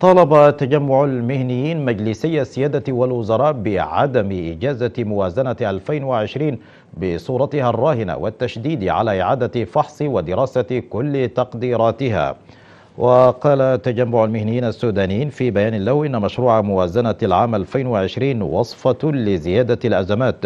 طالب تجمع المهنيين مجلسي السيادة والوزراء بعدم إجازة موازنة 2020 بصورتها الراهنة والتشديد على إعادة فحص ودراسة كل تقديراتها وقال تجمع المهنيين السودانيين في بيان له إن مشروع موازنة العام 2020 وصفة لزيادة الأزمات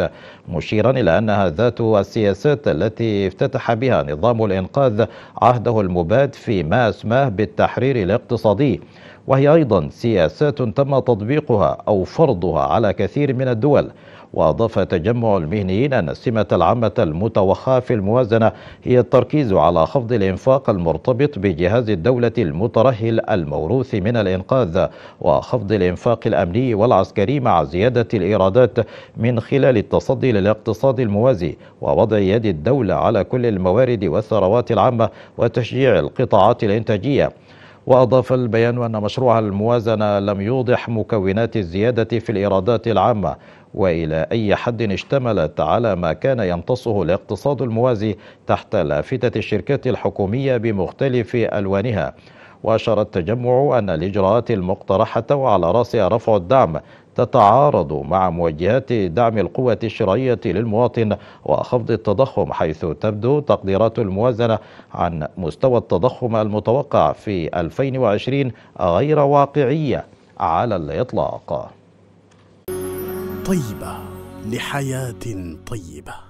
مشيرا إلى أنها ذات السياسات التي افتتح بها نظام الإنقاذ عهده المباد فيما أسماه بالتحرير الاقتصادي وهي أيضا سياسات تم تطبيقها أو فرضها على كثير من الدول وأضاف تجمع المهنيين أن السمة العامة المتوخاة في الموازنة هي التركيز على خفض الإنفاق المرتبط بجهاز الدولة المترهل الموروث من الإنقاذ وخفض الإنفاق الأمني والعسكري مع زيادة الإيرادات من خلال التصدي للاقتصاد الموازي ووضع يد الدولة على كل الموارد والثروات العامة وتشجيع القطاعات الإنتاجية وأضاف البيان أن مشروع الموازنة لم يوضح مكونات الزيادة في الإيرادات العامة وإلى أي حد اشتملت على ما كان يمتصه الاقتصاد الموازي تحت لافتة الشركات الحكومية بمختلف ألوانها وأشار التجمع أن الإجراءات المقترحة وعلى رأسها رفع الدعم تتعارض مع موجهات دعم القوة الشرائية للمواطن وخفض التضخم حيث تبدو تقديرات الموازنة عن مستوى التضخم المتوقع في 2020 غير واقعية على الإطلاق طيبة لحياة طيبة